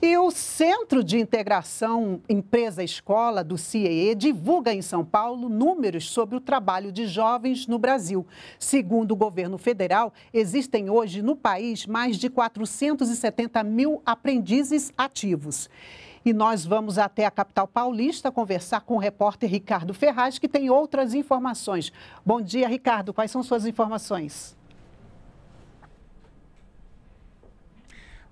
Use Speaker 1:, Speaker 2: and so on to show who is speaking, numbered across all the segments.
Speaker 1: E o Centro de Integração Empresa-Escola do CIEE divulga em São Paulo números sobre o trabalho de jovens no Brasil. Segundo o governo federal, existem hoje no país mais de 470 mil aprendizes ativos. E nós vamos até a capital paulista conversar com o repórter Ricardo Ferraz, que tem outras informações. Bom dia, Ricardo. Quais são suas informações?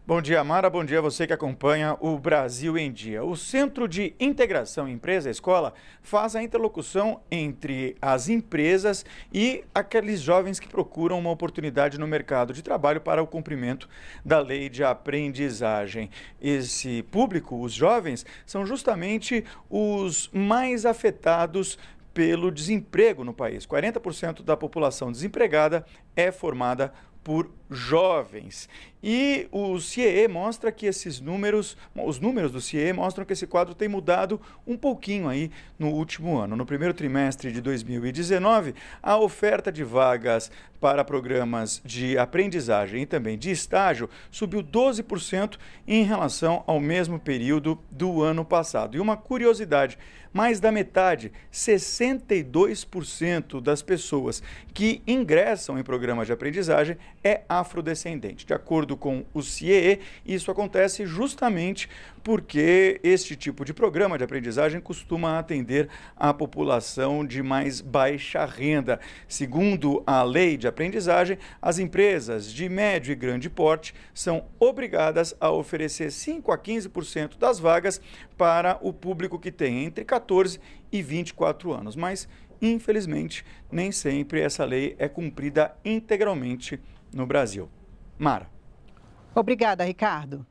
Speaker 2: Bom dia, Mara. Bom dia a você que acompanha o Brasil em Dia. O Centro de Integração Empresa-Escola faz a interlocução entre as empresas e aqueles jovens que procuram uma oportunidade no mercado de trabalho para o cumprimento da lei de aprendizagem. Esse público, os jovens, são justamente os mais afetados pelo desemprego no país. 40% da população desempregada é formada por jovens. E o CIE mostra que esses números, os números do CIE mostram que esse quadro tem mudado um pouquinho aí no último ano. No primeiro trimestre de 2019, a oferta de vagas para programas de aprendizagem e também de estágio subiu 12% em relação ao mesmo período do ano passado. E uma curiosidade, mais da metade, 62% das pessoas que ingressam em programas de aprendizagem é afrodescendente. De acordo acordo com o CIEE, e isso acontece justamente porque este tipo de programa de aprendizagem costuma atender a população de mais baixa renda. Segundo a lei de aprendizagem, as empresas de médio e grande porte são obrigadas a oferecer 5 a 15% das vagas para o público que tem entre 14 e 24 anos. Mas, infelizmente, nem sempre essa lei é cumprida integralmente no Brasil. Mara.
Speaker 1: Obrigada, Ricardo.